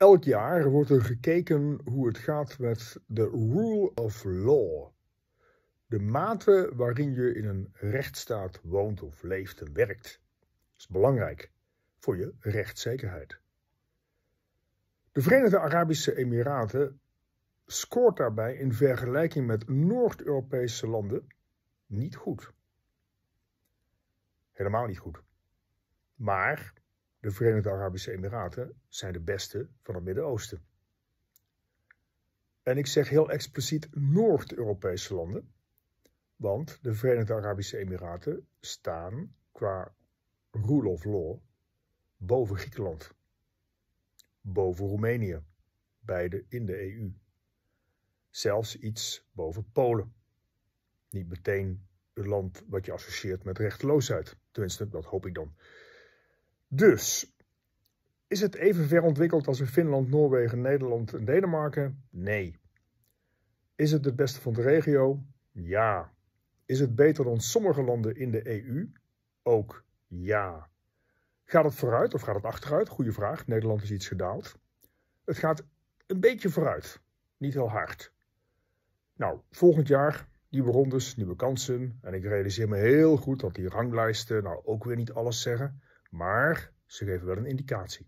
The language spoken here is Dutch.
Elk jaar wordt er gekeken hoe het gaat met de rule of law. De mate waarin je in een rechtsstaat woont of leeft en werkt. Dat is belangrijk voor je rechtszekerheid. De Verenigde Arabische Emiraten scoort daarbij in vergelijking met Noord-Europese landen niet goed. Helemaal niet goed. Maar de Verenigde Arabische Emiraten zijn de beste van het Midden-Oosten. En ik zeg heel expliciet Noord-Europese landen, want de Verenigde Arabische Emiraten staan qua rule of law boven Griekenland, boven Roemenië, beide in de EU. Zelfs iets boven Polen. Niet meteen een land wat je associeert met rechteloosheid. Tenminste, dat hoop ik dan. Dus, is het even ver ontwikkeld als in Finland, Noorwegen, Nederland en Denemarken? Nee. Is het het beste van de regio? Ja. Is het beter dan sommige landen in de EU? Ook ja. Gaat het vooruit of gaat het achteruit? Goeie vraag. Nederland is iets gedaald. Het gaat een beetje vooruit. Niet heel hard. Nou, volgend jaar nieuwe rondes, nieuwe kansen. En ik realiseer me heel goed dat die ranglijsten nou ook weer niet alles zeggen. Maar ze geven wel een indicatie.